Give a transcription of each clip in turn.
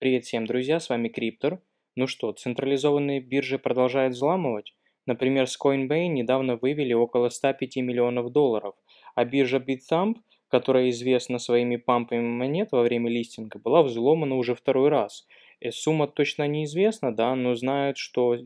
Привет всем, друзья, с вами Криптор. Ну что, централизованные биржи продолжают взламывать? Например, с Coinbase недавно вывели около 105 миллионов долларов, а биржа BitThump, которая известна своими пампами монет во время листинга, была взломана уже второй раз. Э, сумма точно неизвестна, да, но знают, что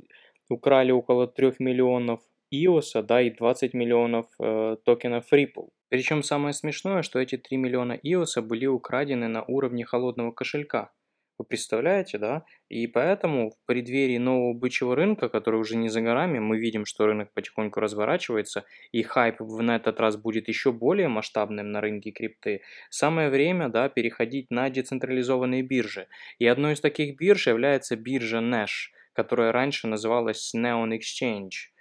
украли около 3 миллионов EOS, да, и 20 миллионов э, токенов Ripple. Причем самое смешное, что эти 3 миллиона EOS были украдены на уровне холодного кошелька – вы представляете, да? И поэтому в преддверии нового бычьего рынка, который уже не за горами, мы видим, что рынок потихоньку разворачивается, и хайп на этот раз будет еще более масштабным на рынке крипты. Самое время, да, переходить на децентрализованные биржи. И одной из таких бирж является биржа Nash, которая раньше называлась Neon Exchange.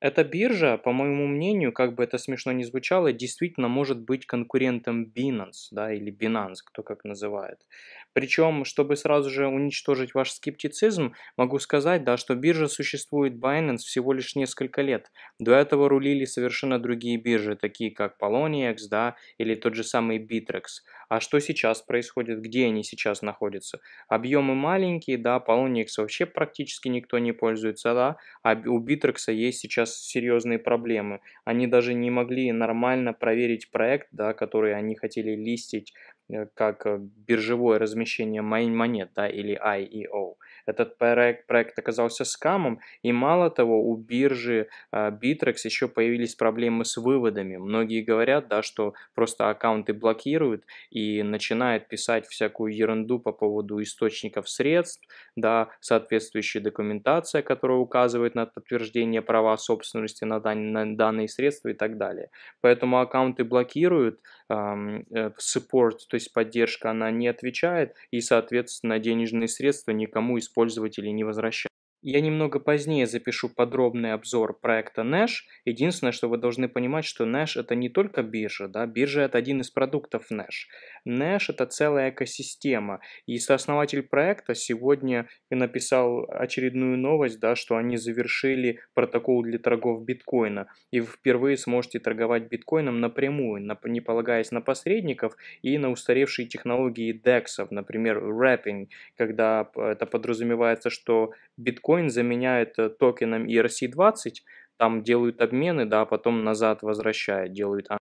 Эта биржа, по моему мнению, как бы это смешно ни звучало, действительно может быть конкурентом Binance, да, или Binance, кто как называет. Причем, чтобы сразу же уничтожить ваш скептицизм, могу сказать, да, что биржа существует Binance всего лишь несколько лет. До этого рулили совершенно другие биржи, такие как Poloniex, да, или тот же самый Bittrex. А что сейчас происходит, где они сейчас находятся? Объемы маленькие, да, Poloniex вообще практически никто не пользуется, да, а у Bittrex есть сейчас сейчас серьезные проблемы. Они даже не могли нормально проверить проект, да, который они хотели листить э, как э, биржевое размещение монет да, или IEO. Этот проект, проект оказался скамом, и мало того, у биржи а, Bittrex еще появились проблемы с выводами. Многие говорят, да, что просто аккаунты блокируют и начинают писать всякую ерунду по поводу источников средств, да, соответствующая документация, которая указывает на подтверждение права собственности на, дан, на данные средства и так далее. Поэтому аккаунты блокируют, эм, support, то есть поддержка, она не отвечает, и, соответственно, денежные средства никому используются пользователей не возвращать я немного позднее запишу подробный обзор проекта Nash. Единственное, что вы должны понимать, что Nash это не только биржа, да, биржа это один из продуктов Nash. Nash это целая экосистема. И сооснователь проекта сегодня написал очередную новость, да, что они завершили протокол для торгов биткоина. И вы впервые сможете торговать биткоином напрямую, не полагаясь на посредников и на устаревшие технологии DEX, например, wrapping, когда это подразумевается, что биткоин биткоин заменяет э, токеном ERC20, там делают обмены, да, потом назад возвращают, делают а.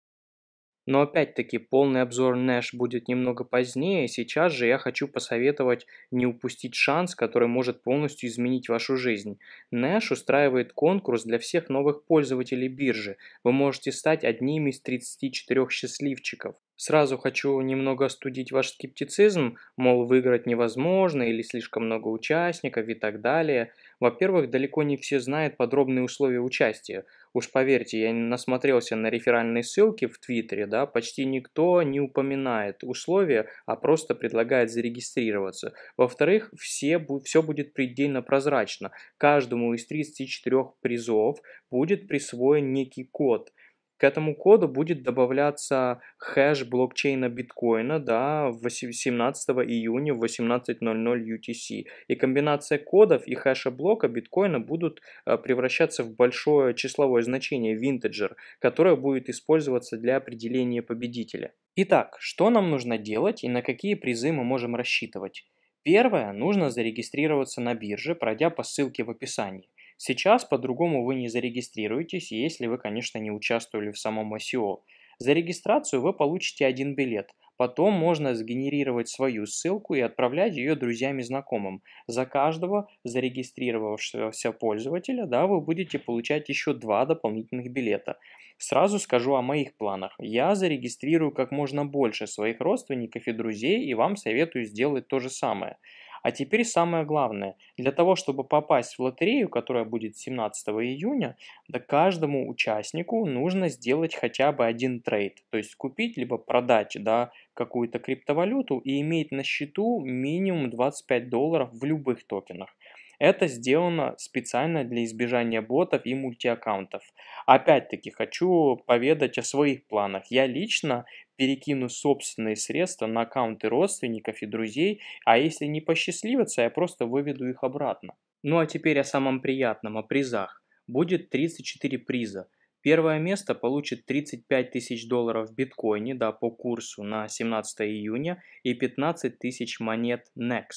но опять-таки полный обзор Nash будет немного позднее, сейчас же я хочу посоветовать не упустить шанс, который может полностью изменить вашу жизнь. Nash устраивает конкурс для всех новых пользователей биржи. Вы можете стать одним из 34 счастливчиков. Сразу хочу немного остудить ваш скептицизм, мол, выиграть невозможно или слишком много участников и так далее. Во-первых, далеко не все знают подробные условия участия. Уж поверьте, я насмотрелся на реферальные ссылки в Твиттере, да, почти никто не упоминает условия, а просто предлагает зарегистрироваться. Во-вторых, все, все будет предельно прозрачно. Каждому из 34 призов будет присвоен некий код – к этому коду будет добавляться хэш блокчейна биткоина да, 17 июня в 18.00 UTC. И комбинация кодов и хэша блока биткоина будут э, превращаться в большое числовое значение винтеджер, которое будет использоваться для определения победителя. Итак, что нам нужно делать и на какие призы мы можем рассчитывать? Первое, нужно зарегистрироваться на бирже, пройдя по ссылке в описании. Сейчас по-другому вы не зарегистрируетесь, если вы, конечно, не участвовали в самом SEO. За регистрацию вы получите один билет. Потом можно сгенерировать свою ссылку и отправлять ее друзьям и знакомым. За каждого зарегистрировавшегося пользователя да, вы будете получать еще два дополнительных билета. Сразу скажу о моих планах. Я зарегистрирую как можно больше своих родственников и друзей и вам советую сделать то же самое. А теперь самое главное. Для того, чтобы попасть в лотерею, которая будет 17 июня, да каждому участнику нужно сделать хотя бы один трейд. То есть купить либо продать да, какую-то криптовалюту и иметь на счету минимум 25 долларов в любых токенах. Это сделано специально для избежания ботов и мультиаккаунтов. Опять-таки хочу поведать о своих планах. Я лично перекину собственные средства на аккаунты родственников и друзей, а если не посчастливится, я просто выведу их обратно. Ну а теперь о самом приятном, о призах. Будет 34 приза. Первое место получит 35 тысяч долларов в биткоине, да, по курсу на 17 июня и 15 тысяч монет NEX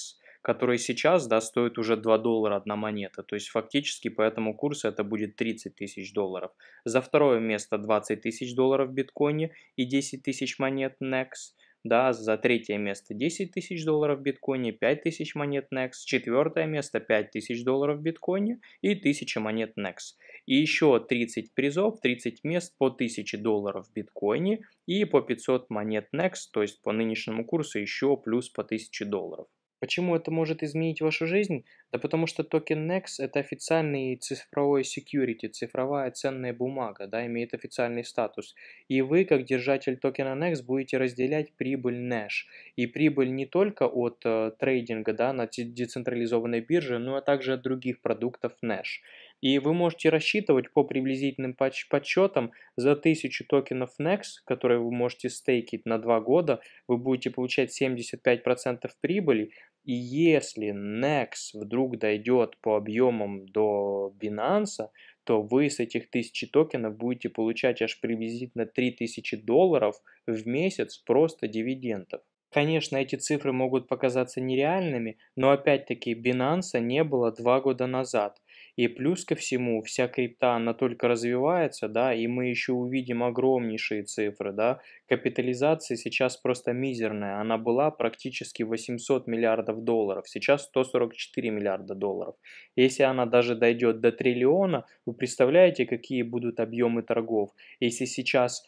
которые сейчас, да, стоят уже 2 доллара одна монета. То есть фактически по этому курсу это будет 30 тысяч долларов. За второе место 20 тысяч долларов в биткоине и 10 тысяч монет NEX. Да, за третье место 10 тысяч долларов в биткоине, 5 тысяч монет NEX, четвертое место 5 тысяч долларов в биткоине и 1000 монет NEX. И еще 30 призов, 30 мест по 1000 долларов в биткоине и по 500 монет NEX, то есть по нынешнему курсу еще плюс по 1000 долларов. Почему это может изменить вашу жизнь? Да потому что токен NEX – это официальный цифровой security, цифровая ценная бумага, да, имеет официальный статус. И вы, как держатель токена NEX, будете разделять прибыль NASH. И прибыль не только от э, трейдинга да, на децентрализованной бирже, но и а также от других продуктов NASH. И вы можете рассчитывать по приблизительным подсчетам за 1000 токенов NEX, которые вы можете стейкить на 2 года, вы будете получать 75% прибыли, и если Nex вдруг дойдет по объемам до Binance, то вы с этих тысячи токенов будете получать аж приблизительно 3000 долларов в месяц просто дивидендов. Конечно, эти цифры могут показаться нереальными, но опять-таки Binance не было два года назад – и плюс ко всему, вся крипта, она только развивается, да, и мы еще увидим огромнейшие цифры, да. Капитализация сейчас просто мизерная, она была практически 800 миллиардов долларов, сейчас 144 миллиарда долларов. Если она даже дойдет до триллиона, вы представляете, какие будут объемы торгов? Если сейчас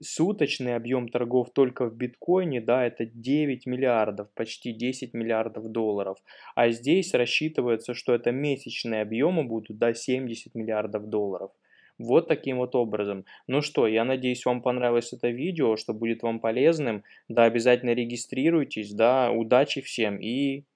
суточный объем торгов только в биткоине, да, это 9 миллиардов, почти 10 миллиардов долларов. А здесь рассчитывается, что это месячные объемы будут до да, 70 миллиардов долларов. Вот таким вот образом. Ну что, я надеюсь, вам понравилось это видео, что будет вам полезным. Да, обязательно регистрируйтесь, да, удачи всем и